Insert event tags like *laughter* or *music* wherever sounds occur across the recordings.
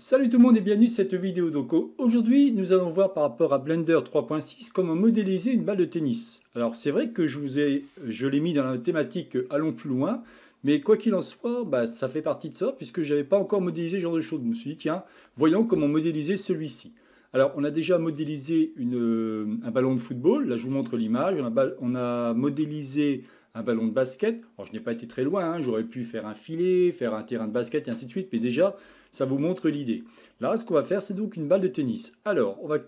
Salut tout le monde et bienvenue dans cette vidéo. Donc aujourd'hui, nous allons voir par rapport à Blender 3.6 comment modéliser une balle de tennis. Alors c'est vrai que je vous ai, je l'ai mis dans la thématique euh, allons plus loin, mais quoi qu'il en soit, bah, ça fait partie de ça puisque je n'avais pas encore modélisé ce genre de choses. Je me suis dit tiens, voyons comment modéliser celui-ci. Alors on a déjà modélisé une, euh, un ballon de football. Là je vous montre l'image. on, a modélisé un ballon de basket. Alors, je n'ai pas été très loin, hein. j'aurais pu faire un filet, faire un terrain de basket et ainsi de suite, mais déjà, ça vous montre l'idée. Là, ce qu'on va faire, c'est donc une balle de tennis. Alors, on va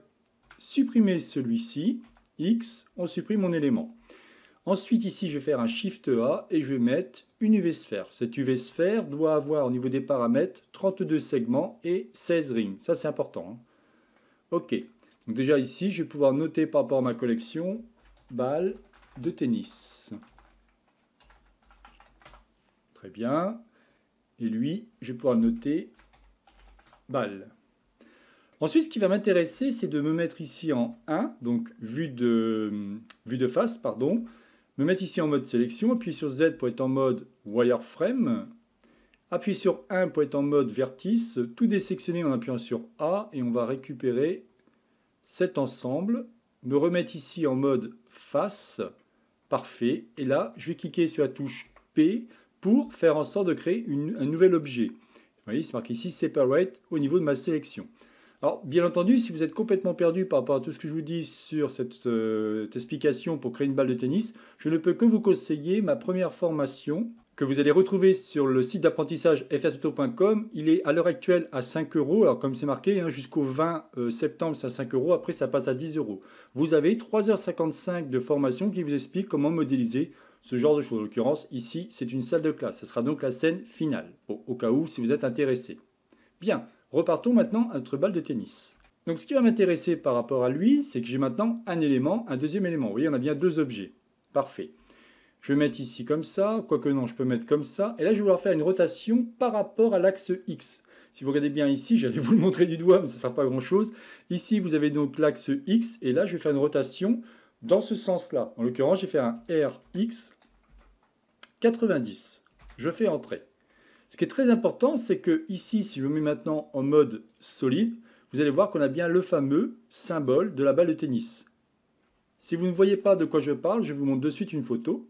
supprimer celui-ci, X, on supprime mon élément. Ensuite, ici, je vais faire un Shift A et je vais mettre une UV sphère. Cette UV sphère doit avoir, au niveau des paramètres, 32 segments et 16 rings. Ça, c'est important. Hein. OK. Donc déjà ici, je vais pouvoir noter par rapport à ma collection, balle de tennis. Très bien. Et lui, je vais pouvoir noter balle. Ensuite, ce qui va m'intéresser, c'est de me mettre ici en 1, donc vue de, vue de face, pardon. Me mettre ici en mode sélection, appuyer sur Z pour être en mode wireframe. Appuyer sur 1 pour être en mode vertice, tout désélectionner en appuyant sur A et on va récupérer cet ensemble. Me remettre ici en mode face, parfait. Et là, je vais cliquer sur la touche P pour faire en sorte de créer un nouvel objet. Vous voyez, c'est marqué ici Separate au niveau de ma sélection. Alors, bien entendu, si vous êtes complètement perdu par rapport à tout ce que je vous dis sur cette, euh, explication pour créer une balle de tennis, je ne peux que vous conseiller ma première formation que vous allez retrouver sur le site d'apprentissage frtuto.com. Il est à l'heure actuelle à 5 euros. Alors, comme c'est marqué, hein, jusqu'au 20 euh, septembre, c'est à 5 euros. Après, ça passe à 10 euros. Vous avez 3h55 de formation qui vous explique comment modéliser ce genre de choses. En l'occurrence, ici, c'est une salle de classe. Ce sera donc la scène finale, au, cas où, si vous êtes intéressé. Bien, repartons maintenant à notre balle de tennis. Donc ce qui va m'intéresser par rapport à lui, c'est que j'ai maintenant un élément, un deuxième élément. Vous voyez, on a bien deux objets. Parfait. Je vais mettre ici comme ça, quoique non, je peux mettre comme ça. Et là, je vais vouloir faire une rotation par rapport à l'axe X. Si vous regardez bien ici, *laughs* j'allais vous le montrer du doigt, mais ça ne sert pas à grand-chose. Ici, vous avez donc l'axe X, et là, je vais faire une rotation dans ce sens-là. En l'occurrence, j'ai fait un RX 90. Je fais entrer. Ce qui est très important, c'est que ici, si je me mets maintenant en mode solide, vous allez voir qu'on a bien le fameux symbole de la balle de tennis. Si vous ne voyez pas de quoi je parle, je vous montre de suite une photo.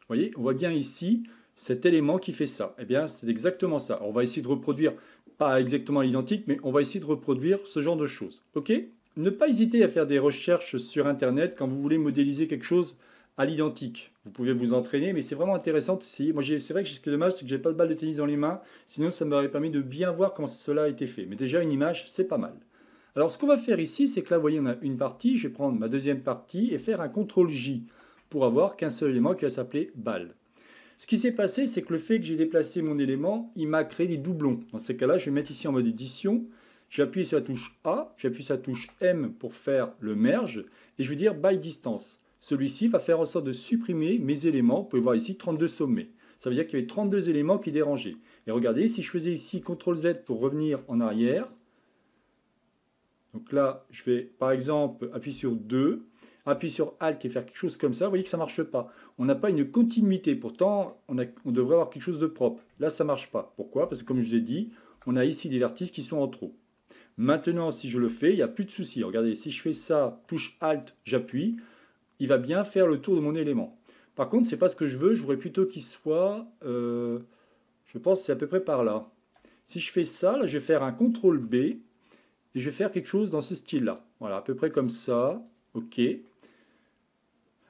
Vous voyez, on voit bien ici cet élément qui fait ça. Eh bien, c'est exactement ça. on va essayer de reproduire, pas exactement l'identique, mais on va essayer de reproduire ce genre de choses. OK Ne pas hésiter à faire des recherches sur Internet quand vous voulez modéliser quelque chose à l'identique. Vous pouvez vous entraîner, mais c'est vraiment intéressant Moi, c'est vrai que ce qui est dommage, c'est que j'ai pas de balle de tennis dans les mains. Sinon, ça m'aurait permis de bien voir comment cela a été fait. Mais déjà, une image, c'est pas mal. Alors, ce qu'on va faire ici, c'est que là, vous voyez, on a une partie. Je vais prendre ma deuxième partie et faire un CTRL J pour avoir qu'un seul élément qui va s'appeler balle. Ce qui s'est passé, c'est que le fait que j'ai déplacé mon élément, il m'a créé des doublons. Dans ces cas-là, je vais mettre ici en mode édition. J'appuie sur la touche A, j'appuie sur la touche M pour faire le merge, et je vais dire by distance. Celui-ci va faire en sorte de supprimer mes éléments. Vous pouvez voir ici 32 sommets. Ça veut dire qu'il y avait 32 éléments qui dérangeaient. Et regardez, si je faisais ici CTRL Z pour revenir en arrière, donc là, je vais par exemple appuyer sur 2, appuyer sur Alt et faire quelque chose comme ça, vous voyez que ça ne marche pas. On n'a pas une continuité, pourtant on, devrait avoir quelque chose de propre. Là, ça ne marche pas. Pourquoi Parce que comme je vous ai dit, on a ici des vertices qui sont en trop. Maintenant, si je le fais, il n'y a plus de souci. Regardez, si je fais ça, touche Alt, j'appuie, il va bien faire le tour de mon élément. Par contre, c'est pas ce que je veux, je voudrais plutôt qu'il soit, euh, je pense c'est à peu près par là. Si je fais ça, là, je vais faire un CTRL B, et je vais faire quelque chose dans ce style-là. Voilà, à peu près comme ça, OK.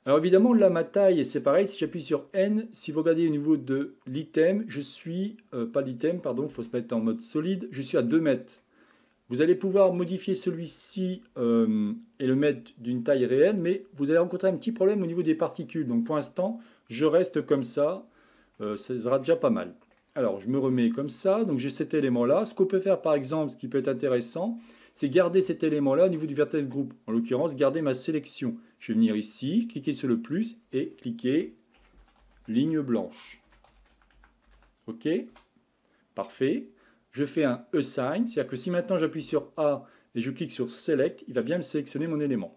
Alors évidemment, là, ma taille, c'est pareil, si j'appuie sur N, si vous regardez au niveau de l'item, je suis, euh, pas l'item, pardon, il faut se mettre en mode solide, je suis à 2 mètres. Vous allez pouvoir modifier celui-ci euh, et le mettre d'une taille réelle, mais vous allez rencontrer un petit problème au niveau des particules. Donc pour l'instant, je reste comme ça, euh, ça sera déjà pas mal. Alors je me remets comme ça, donc j'ai cet élément-là. Ce qu'on peut faire par exemple, ce qui peut être intéressant, c'est garder cet élément-là au niveau du vertex groupe. En l'occurrence, garder ma sélection. Je vais venir ici, cliquer sur le plus et cliquer ligne blanche. OK Parfait je fais un e sign, c'est-à-dire que si maintenant j'appuie sur A et je clique sur Select, il va bien me sélectionner mon élément.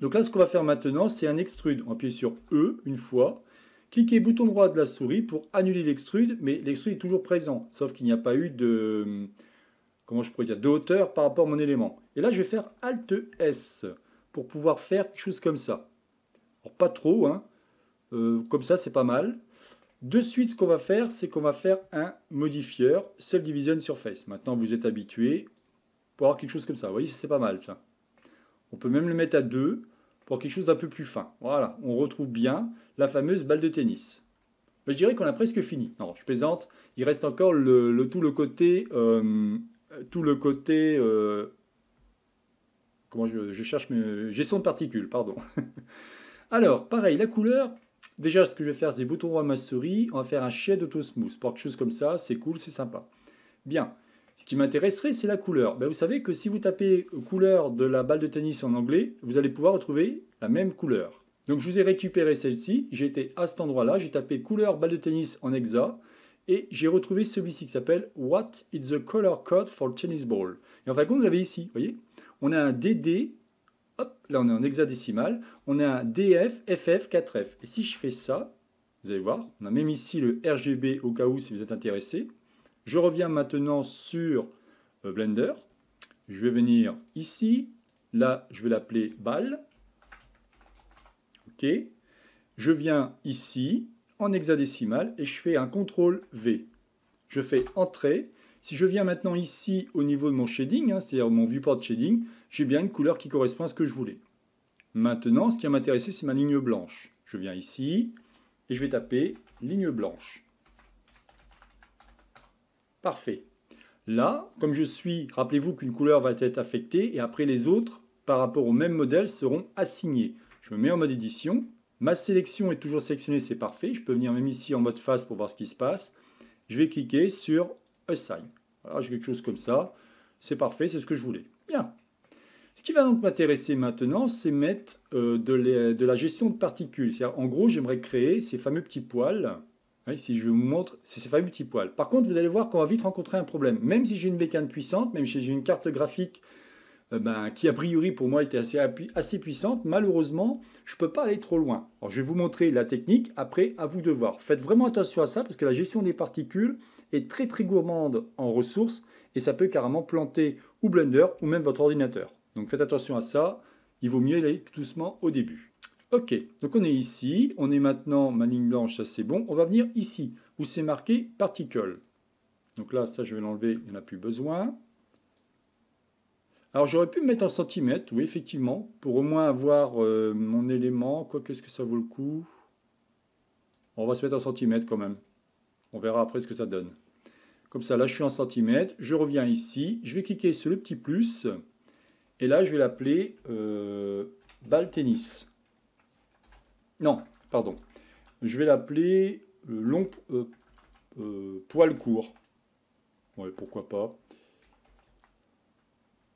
Donc là, ce qu'on va faire maintenant, c'est un extrude. On appuie sur E une fois, cliquez bouton droit de la souris pour annuler l'extrude, mais l'extrude est toujours présent, sauf qu'il n'y a pas eu de, comment je pourrais dire, de hauteur par rapport à mon élément. Et là, je vais faire Alt S pour pouvoir faire quelque chose comme ça. Alors, pas trop, hein. Euh, comme ça, c'est pas mal. De suite, ce qu'on va faire, c'est qu'on va faire un modifieur subdivision division surface. Maintenant, vous êtes habitué pour avoir quelque chose comme ça. Vous voyez, c'est pas mal ça. On peut même le mettre à 2 pour quelque chose d'un peu plus fin. Voilà, on retrouve bien la fameuse balle de tennis. je dirais qu'on a presque fini. Non, je plaisante. Il reste encore tout le côté... Euh, tout le côté... Euh, comment je, je cherche mes gestion de particules, pardon. *laughs* Alors, pareil, la couleur, Déjà, ce que je vais faire, c'est bouton droit ma souris, on va faire un shade auto-smooth. Pour quelque chose comme ça, c'est cool, c'est sympa. Bien. Ce qui m'intéresserait, c'est la couleur. Ben, vous savez que si vous tapez couleur de la balle de tennis en anglais, vous allez pouvoir retrouver la même couleur. Donc je vous ai récupéré celle-ci, j'étais à cet endroit-là, j'ai tapé couleur balle de tennis en hexa, et j'ai retrouvé celui-ci qui s'appelle What is the color code for tennis ball Et en fin de compte, vous l'avez ici, vous voyez On a un DD là on est en hexadécimal, on a un DF, FF, 4F. Et si je fais ça, vous allez voir, on a même ici le RGB au cas où si vous êtes intéressé. Je reviens maintenant sur euh, Blender. Je vais venir ici, là je vais l'appeler balle. OK. Je viens ici en hexadécimal et je fais un CTRL V. Je fais entrée si je viens maintenant ici au niveau de mon shading, hein, c'est-à-dire mon viewport shading, j'ai bien une couleur qui correspond à ce que je voulais. Maintenant, ce qui va m'intéresser, c'est ma ligne blanche. Je viens ici et je vais taper ligne blanche. Parfait. Là, comme je suis, rappelez-vous qu'une couleur va être affectée et après les autres, par rapport au même modèle, seront assignées. Je me mets en mode édition. Ma sélection est toujours sélectionnée, c'est parfait. Je peux venir même ici en mode face pour voir ce qui se passe. Je vais cliquer sur assign. Voilà, j'ai quelque chose comme ça. C'est parfait, c'est ce que je voulais. Bien. Ce qui va donc m'intéresser maintenant, c'est mettre euh, de, la gestion de particules. En gros, j'aimerais créer ces fameux petits poils. Hein, si je vous montre, c'est ces fameux petits poils. Par contre, vous allez voir qu'on va vite rencontrer un problème. Même si j'ai une bécane puissante, même si j'ai une carte graphique euh, ben, qui, a priori, pour moi, était assez, assez puissante, malheureusement, je ne peux pas aller trop loin. Alors, je vais vous montrer la technique. Après, à vous de voir. Faites vraiment attention à ça, parce que la gestion des particules, est très très gourmande en ressources et ça peut carrément planter ou Blender ou même votre ordinateur. Donc faites attention à ça, il vaut mieux aller tout doucement au début. Ok, donc on est ici, on est maintenant, ma ligne blanche, ça c'est bon. On va venir ici, où c'est marqué Particle. Donc là, ça je vais l'enlever, il n'y en a plus besoin. Alors j'aurais pu me mettre en centimètres, oui effectivement, pour au moins avoir euh, mon élément. Quoi qu'est-ce que ça vaut le coup On va se mettre en centimètres quand même. On verra après ce que ça donne. Comme ça, là, je suis en centimètres. Je reviens ici. Je vais cliquer sur le petit plus. Et là, je vais l'appeler euh, balle tennis. Non, pardon. Je vais l'appeler euh, long euh, euh, poil court. Ouais, pourquoi pas.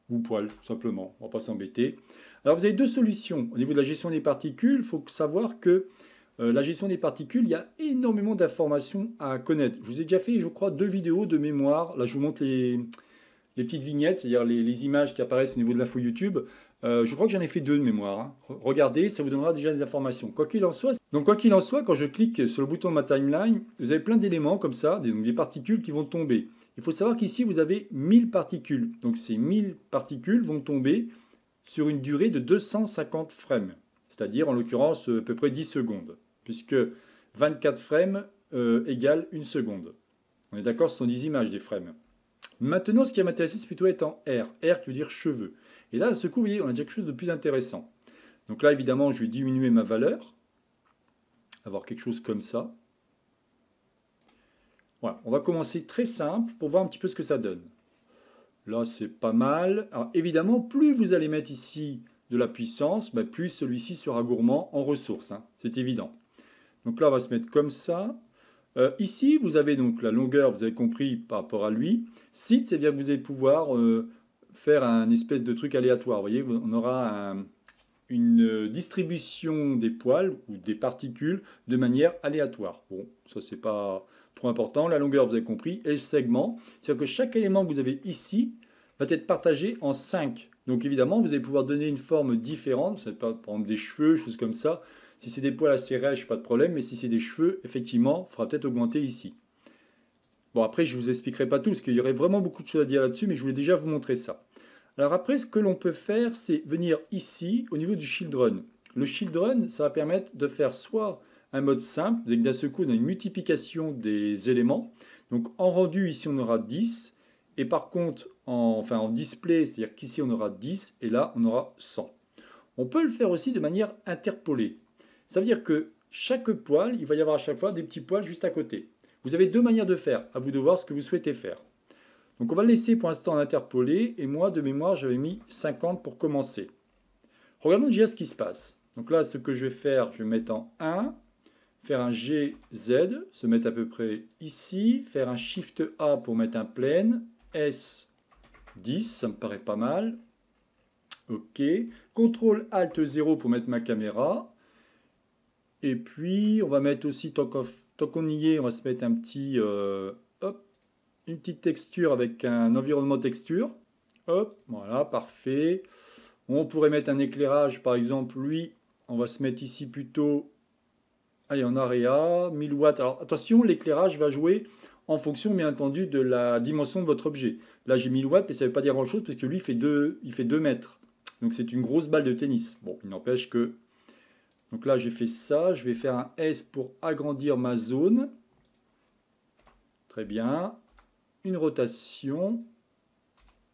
Ou poil, simplement. On va pas s'embêter. Alors, vous avez deux solutions. Au niveau de la gestion des particules, il faut savoir que euh, la gestion des particules, il y a énormément d'informations à connaître. Je vous ai déjà fait, je crois, deux vidéos de mémoire. Là, je vous montre les, petites vignettes, c'est-à-dire les, images qui apparaissent au niveau de la l'info YouTube. Euh, je crois que j'en ai fait deux de mémoire. Hein. Regardez, ça vous donnera déjà des informations. Quoi qu'il en soit, donc quoi en soit, quand je clique sur le bouton de ma timeline, vous avez plein d'éléments comme ça, des particules qui vont tomber. Il faut savoir qu'ici, vous avez 1000 particules. Donc ces 1000 particules vont tomber sur une durée de 250 frames, c'est-à-dire en l'occurrence euh, à peu près 10 secondes puisque 24 frames euh, égale une seconde. On est d'accord, ce sont 10 images des frames. Maintenant, ce qui m'intéresse, c'est plutôt être en R. R qui veut dire cheveux. Et là, à ce coup, vous voyez, on a déjà quelque chose de plus intéressant. Donc là, évidemment, je vais diminuer ma valeur. Avoir quelque chose comme ça. Voilà, on va commencer très simple pour voir un petit peu ce que ça donne. Là, c'est pas mal. Alors évidemment, plus vous allez mettre ici de la puissance, bah, plus celui-ci sera gourmand en ressources. Hein. C'est évident. Donc là, on va se mettre comme ça. Euh, ici, vous avez donc la longueur, vous avez compris, par rapport à lui. Site, c'est-à-dire que vous allez pouvoir euh, faire un espèce de truc aléatoire. Vous voyez, on aura une euh, distribution des poils ou des particules de manière aléatoire. Bon, ça, c'est pas trop important. La longueur, vous avez compris. Et le segment, c'est-à-dire que chaque élément que vous avez ici va être partagé en 5. Donc évidemment, vous allez pouvoir donner une forme différente. C'est pas, par exemple, des cheveux, choses comme ça si c'est des poils assez rêches, pas de problème, mais si c'est des cheveux, effectivement, il faudra peut-être augmenter ici. Bon, après, je ne vous expliquerai pas tout, parce qu'il y aurait vraiment beaucoup de choses à dire là-dessus, mais je voulais déjà vous montrer ça. Alors après, ce que l'on peut faire, c'est venir ici, au niveau du Shield Run. Le Shield Run, ça va permettre de faire soit un mode simple, d'un seul coup, on a une multiplication des éléments. Donc en rendu, ici, on aura 10, et par contre, enfin, en display, c'est-à-dire qu'ici, on aura 10, et là, on aura 100. On peut le faire aussi de manière interpolée. Ça veut dire que chaque poil, il va y avoir à chaque fois des petits poils juste à côté. Vous avez deux manières de faire, à vous de voir ce que vous souhaitez faire. Donc on va le laisser pour l'instant interpoler, et moi de mémoire j'avais mis 50 pour commencer. Regardons déjà ce qui se passe. Donc là ce que je vais faire, je vais mettre en 1, faire un GZ, se mettre à peu près ici, faire un Shift A pour mettre un plein, S 10, ça me paraît pas mal. Ok, CTRL ALT 0 pour mettre ma caméra, et puis, on va mettre aussi, tant qu'on y est, on va se mettre un petit, euh, hop, une petite texture avec un environnement texture. Hop, voilà, parfait. On pourrait mettre un éclairage, par exemple, lui, on va se mettre ici plutôt, allez, en area, 1000 watts. Alors, attention, l'éclairage va jouer en fonction, bien entendu, de la dimension de votre objet. Là, j'ai 1000 watts, mais ça ne veut pas dire grand-chose, parce que lui, il fait 2 mètres. Donc, c'est une grosse balle de tennis. Bon, il n'empêche que donc là, j'ai fait ça. Je vais faire un S pour agrandir ma zone. Très bien. Une rotation.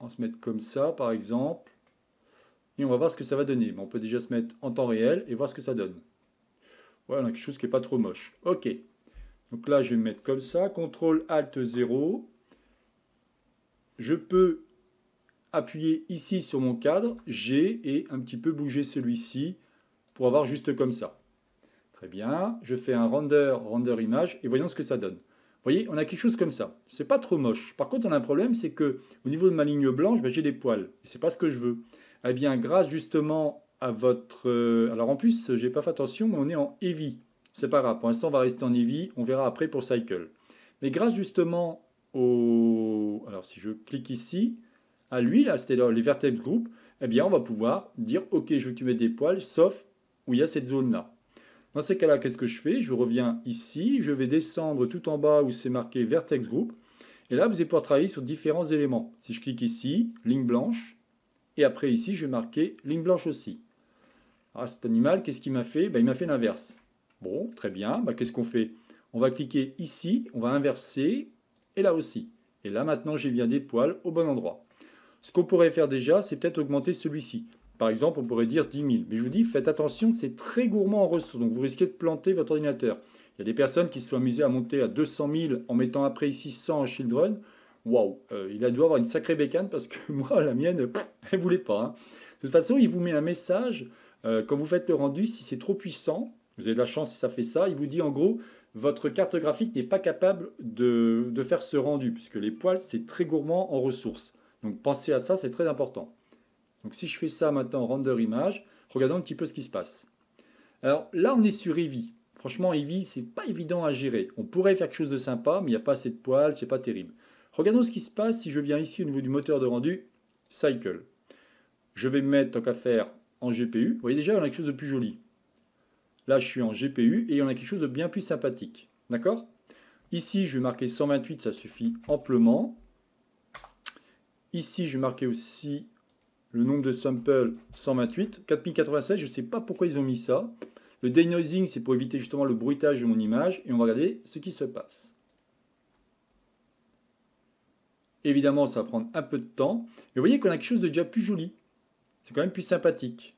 On va se mettre comme ça, par exemple. Et on va voir ce que ça va donner. on peut déjà se mettre en temps réel et voir ce que ça donne. Voilà, quelque chose qui n'est pas trop moche. OK. Donc là, je vais me mettre comme ça. CTRL ALT 0. Je peux appuyer ici sur mon cadre, G, et un petit peu bouger celui-ci pour avoir juste comme ça. Très bien, je fais un render, render image, et voyons ce que ça donne. Vous voyez, on a quelque chose comme ça. C'est pas trop moche. Par contre, on a un problème, c'est que au niveau de ma ligne blanche, ben, j'ai des poils. Et c'est pas ce que je veux. Eh bien, grâce justement à votre... Euh, alors en plus, j'ai pas fait attention, mais on est en heavy. C'est pas grave. Pour l'instant, on va rester en heavy. On verra après pour cycle. Mais grâce justement au... Alors si je clique ici, à lui, là, c'était les vertex group, eh bien, on va pouvoir dire, OK, je veux que tu des poils, sauf où il y a cette zone-là. Dans ces cas-là, qu'est-ce que je fais Je reviens ici, je vais descendre tout en bas où c'est marqué Vertex Group. Et là, vous allez pouvoir travailler sur différents éléments. Si je clique ici, ligne blanche, et après ici, je vais marquer ligne blanche aussi. Ah, cet animal, qu'est-ce qu'il m'a fait ben, Il m'a fait l'inverse. Bon, très bien, ben, qu'est-ce qu'on fait On va cliquer ici, on va inverser, et là aussi. Et là, maintenant, j'ai bien des poils au bon endroit. Ce qu'on pourrait faire déjà, c'est peut-être augmenter celui-ci. Par exemple, on pourrait dire 10 000. Mais je vous dis, faites attention, c'est très gourmand en ressources. Donc, vous risquez de planter votre ordinateur. Il y a des personnes qui se sont amusées à monter à 200 000 en mettant après ici 100 en children. Waouh, euh, il a dû avoir une sacrée bécane parce que *laughs* moi, la mienne, elle ne voulait pas. Hein. De toute façon, il vous met un message euh, quand vous faites le rendu. Si c'est trop puissant, vous avez de la chance si ça fait ça. Il vous dit en gros, votre carte graphique n'est pas capable de, de faire ce rendu puisque les poils, c'est très gourmand en ressources. Donc pensez à ça, c'est très important. Donc si je fais ça maintenant, render image, regardons un petit peu ce qui se passe. Alors là, on est sur Eevee. Franchement, Eevee, c'est pas évident à gérer. On pourrait faire quelque chose de sympa, mais il n'y a pas assez de poils, c'est pas terrible. Regardons ce qui se passe si je viens ici au niveau du moteur de rendu, Cycle. Je vais mettre, tant qu'à faire, en GPU. Vous voyez déjà, on a quelque chose de plus joli. Là, je suis en GPU et il on a quelque chose de bien plus sympathique. D'accord Ici, je vais marquer 128, ça suffit amplement. Ici, je vais marquer aussi le nombre de samples 128. 4096, je ne sais pas pourquoi ils ont mis ça. Le denoising, c'est pour éviter justement le bruitage de mon image. Et on va regarder ce qui se passe. Évidemment, ça va prendre un peu de temps. Mais vous voyez qu'on a quelque chose de déjà plus joli. C'est quand même plus sympathique.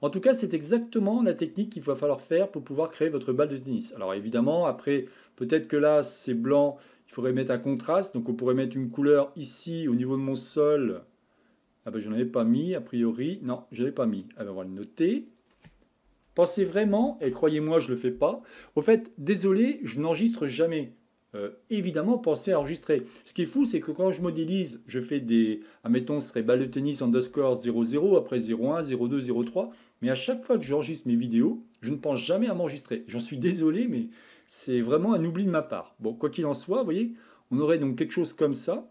En tout cas, c'est exactement la technique qu'il va falloir faire pour pouvoir créer votre balle de tennis. Alors évidemment, après, peut-être que là, c'est blanc, il faudrait mettre un contraste. Donc on pourrait mettre une couleur ici au niveau de mon sol ah ben, je n'en avais pas mis, a priori. Non, je n'avais pas mis. Ah on va le noter. Pensez vraiment, et croyez-moi, je ne le fais pas. Au fait, désolé, je n'enregistre jamais. Euh, évidemment, pensez à enregistrer. Ce qui est fou, c'est que quand je modélise, je fais des... Admettons, ce serait balle de tennis underscore 00, après 01, 02, 03. Mais à chaque fois que j'enregistre mes vidéos, je ne pense jamais à m'enregistrer. J'en suis désolé, mais c'est vraiment un oubli de ma part. Bon, quoi qu'il en soit, vous voyez, on aurait donc quelque chose comme ça.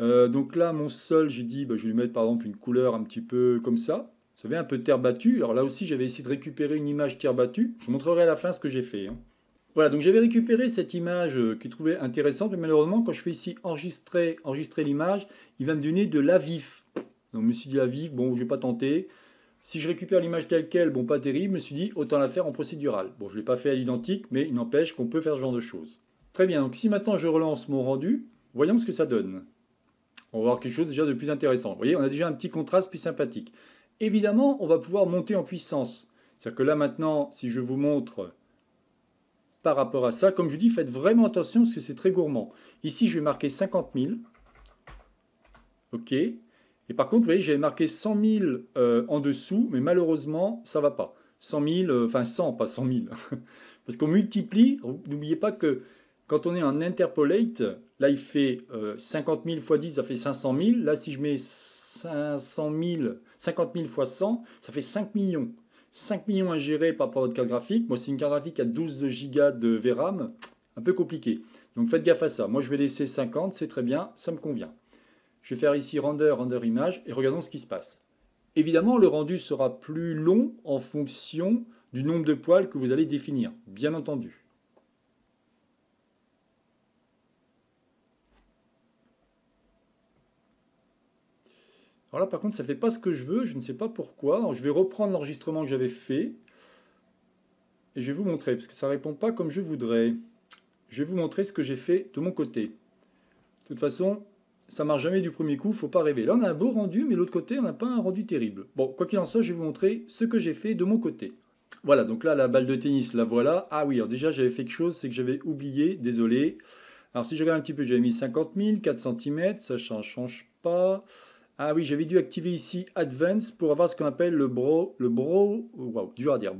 Euh, donc là, mon sol, j'ai dit, bah, je vais lui mettre par exemple une couleur un petit peu comme ça. Vous savez, un peu terre battue. Alors là aussi, j'avais essayé de récupérer une image terre battue. Je vous montrerai à la fin ce que j'ai fait. Hein. Voilà, donc j'avais récupéré cette image euh, qui trouvait intéressante, mais malheureusement, quand je fais ici enregistrer, enregistrer l'image, il va me donner de la vif. Donc je me suis dit la vif, bon, je vais pas tenter. Si je récupère l'image telle quelle, bon, pas terrible, je me suis dit autant la faire en procédural. Bon, je ne l'ai pas fait à l'identique, mais il n'empêche qu'on peut faire ce genre de choses. Très bien, donc si maintenant je relance mon rendu, voyons ce que ça donne. On va voir quelque chose déjà de plus intéressant. Vous voyez, on a déjà un petit contraste plus sympathique. Évidemment, on va pouvoir monter en puissance. C'est-à-dire que là maintenant, si je vous montre par rapport à ça, comme je dis, faites vraiment attention parce que c'est très gourmand. Ici, je vais marquer 50 000. OK. Et par contre, vous voyez, j'avais marqué 100 000 euh, en dessous, mais malheureusement, ça ne va pas. 100 000, euh, enfin 100, pas 100 000. *laughs* parce qu'on multiplie, n'oubliez pas que quand on est en interpolate, là il fait 50 000 x 10, ça fait 500 000. Là si je mets 500 50 000 x 100, ça fait 5 millions. 5 millions à gérer par rapport à votre carte graphique. Moi c'est une carte graphique à 12 Go de VRAM, un peu compliqué. Donc faites gaffe à ça. Moi je vais laisser 50, c'est très bien, ça me convient. Je vais faire ici render, render image et regardons ce qui se passe. Évidemment, le rendu sera plus long en fonction du nombre de poils que vous allez définir, bien entendu. Alors par contre, ça ne fait pas ce que je veux, je ne sais pas pourquoi. je vais reprendre l'enregistrement que j'avais fait. Et je vais vous montrer, parce que ça ne répond pas comme je voudrais. Je vais vous montrer ce que j'ai fait de mon côté. De toute façon, ça marche jamais du premier coup, il ne faut pas rêver. Là, on a un beau rendu, mais l'autre côté, on n'a pas un rendu terrible. Bon, quoi qu'il en soit, je vais vous montrer ce que j'ai fait de mon côté. Voilà, donc là, la balle de tennis, la voilà. Ah oui, alors déjà, j'avais fait quelque chose, c'est que j'avais oublié, désolé. Alors, si je regarde un petit peu, j'avais mis 50 000, 4 cm, ça ne change pas. Ah oui, j'avais dû activer ici Advance pour avoir ce qu'on appelle le bro, le bro, wow, dur à dire,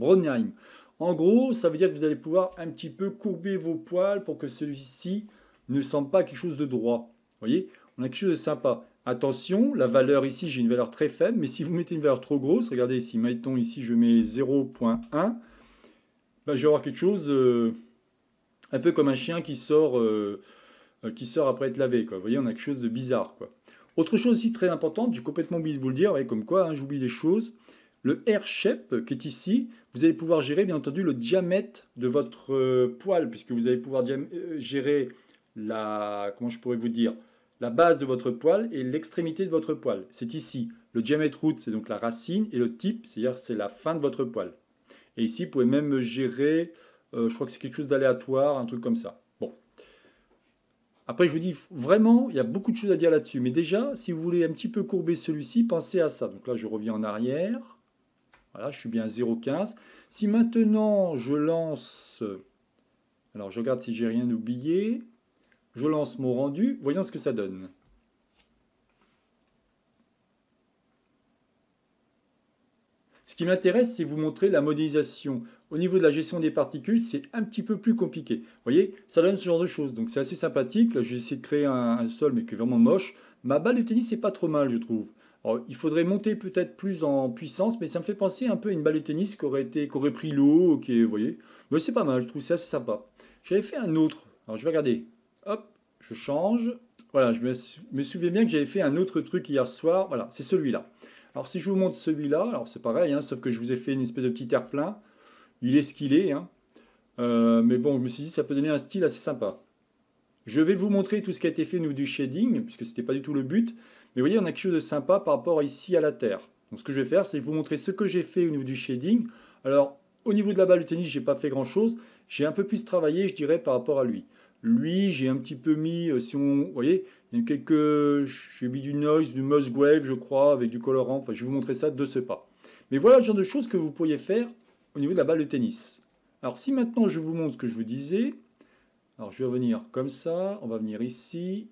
En gros, ça veut dire que vous allez pouvoir un petit peu courber vos poils pour que celui-ci ne semble pas quelque chose de droit. Vous voyez, on a quelque chose de sympa. Attention, la valeur ici, j'ai une valeur très faible, mais si vous mettez une valeur trop grosse, regardez ici, mettons ici, je mets 0.1, bah, je vais avoir quelque chose euh, un peu comme un chien qui sort, euh, euh, qui sort après être lavé. Vous voyez, on a quelque chose de bizarre. Quoi. Autre chose aussi très importante, j'ai complètement oublié de vous le dire, comme quoi hein, j'oublie des choses. Le r shape qui est ici, vous allez pouvoir gérer bien entendu le diamètre de votre euh, poil, puisque vous allez pouvoir euh, gérer la, comment je pourrais vous dire, la base de votre poil et l'extrémité de votre poil. C'est ici. Le diamètre root, c'est donc la racine, et le type, c'est-à-dire c'est la fin de votre poil. Et ici, vous pouvez même gérer, euh, je crois que c'est quelque chose d'aléatoire, un truc comme ça. Après, je vous dis, vraiment, il y a beaucoup de choses à dire là-dessus. Mais déjà, si vous voulez un petit peu courber celui-ci, pensez à ça. Donc là, je reviens en arrière. Voilà, je suis bien à 0,15. Si maintenant, je lance... Alors, je regarde si j'ai rien oublié. Je lance mon rendu. Voyons ce que ça donne. Ce qui m'intéresse, c'est vous montrer la modélisation. Au niveau de la gestion des particules, c'est un petit peu plus compliqué. Vous voyez, ça donne ce genre de choses. Donc c'est assez sympathique. Là, j'ai essayé de créer un, sol, mais qui est vraiment moche. Ma balle de tennis, c'est pas trop mal, je trouve. Alors, il faudrait monter peut-être plus en puissance, mais ça me fait penser un peu à une balle de tennis qui aurait, été, qui aurait pris l'eau, qui vous voyez. Mais c'est pas mal, je trouve ça assez sympa. J'avais fait un autre. Alors, je vais regarder. Hop, je change. Voilà, je me souviens bien que j'avais fait un autre truc hier soir. Voilà, c'est celui-là. Alors si je vous montre celui-là, alors c'est pareil, hein, sauf que je vous ai fait une espèce de petit air plein. Il est ce qu'il est. Hein. Euh, mais bon, je me suis dit, ça peut donner un style assez sympa. Je vais vous montrer tout ce qui a été fait au niveau du shading, puisque ce n'était pas du tout le but. Mais vous voyez, on a quelque chose de sympa par rapport ici à la Terre. Donc ce que je vais faire, c'est vous montrer ce que j'ai fait au niveau du shading. Alors, au niveau de la balle de tennis, j'ai pas fait grand-chose. J'ai un peu plus travaillé, je dirais, par rapport à lui. Lui, j'ai un petit peu mis, euh, si on, vous voyez, quelques, j'ai mis du noise, du wave, je crois, avec du colorant. Enfin, je vais vous montrer ça de ce pas. Mais voilà le genre de choses que vous pourriez faire au niveau de la balle de tennis. Alors si maintenant je vous montre ce que je vous disais, alors je vais revenir comme ça, on va venir ici,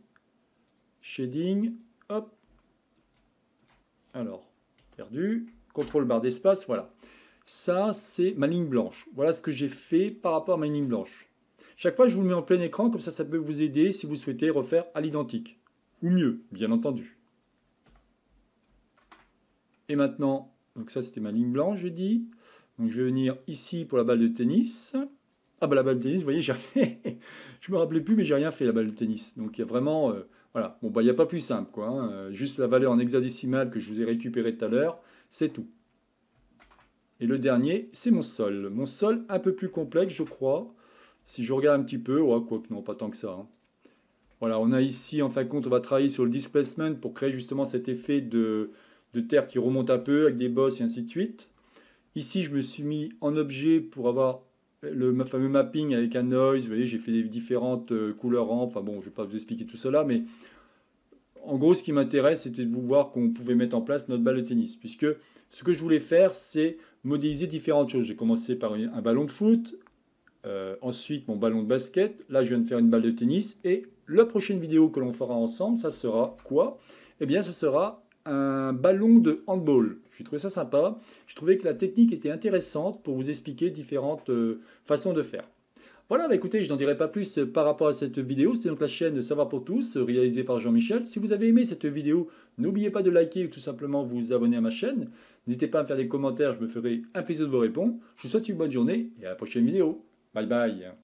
shading, hop, alors perdu, contrôle barre d'espace, voilà. Ça, c'est ma ligne blanche. Voilà ce que j'ai fait par rapport à ma ligne blanche. Chaque fois, je vous le mets en plein écran, comme ça, ça peut vous aider si vous souhaitez refaire à l'identique. Ou mieux, bien entendu. Et maintenant, donc ça, c'était ma ligne blanche, je dis. Donc je vais venir ici pour la balle de tennis. Ah bah la balle de tennis, vous voyez, je *laughs* je me rappelais plus, mais j'ai rien fait la balle de tennis. Donc il y a vraiment, euh, voilà, bon bah il n'y a pas plus simple quoi. Hein. Euh, juste la valeur en hexadécimal que je vous ai récupérée tout à l'heure, c'est tout. Et le dernier, c'est mon sol. Mon sol un peu plus complexe, je crois. Si je regarde un petit peu, ouais, quoi que non, pas tant que ça. Hein. Voilà, on a ici, en fin de compte, on va travailler sur le displacement pour créer justement cet effet de, de terre qui remonte un peu avec des bosses et ainsi de suite. Ici, je me suis mis en objet pour avoir le fameux mapping avec un noise. Vous voyez, j'ai fait des différentes euh, couleurs en. Enfin bon, je ne vais pas vous expliquer tout cela, mais en gros, ce qui m'intéresse, c'était de vous voir qu'on pouvait mettre en place notre balle de tennis. Puisque ce que je voulais faire, c'est modéliser différentes choses. J'ai commencé par un ballon de foot, euh, ensuite mon ballon de basket. Là, je viens de faire une balle de tennis. Et la prochaine vidéo que l'on fera ensemble, ça sera quoi Eh bien, ça sera un ballon de handball. J'ai trouvé ça sympa. J'ai trouvé que la technique était intéressante pour vous expliquer différentes euh, façons de faire. Voilà, bah, écoutez, je n'en dirai pas plus euh, par rapport à cette vidéo. C'est donc la chaîne Savoir pour tous, euh, réalisée par Jean-Michel. Si vous avez aimé cette vidéo, n'oubliez pas de liker ou tout simplement vous abonner à ma chaîne. N'hésitez pas à me faire des commentaires, je me ferai un plaisir de vous répondre. Je vous souhaite une bonne journée et à la prochaine vidéo. Bye bye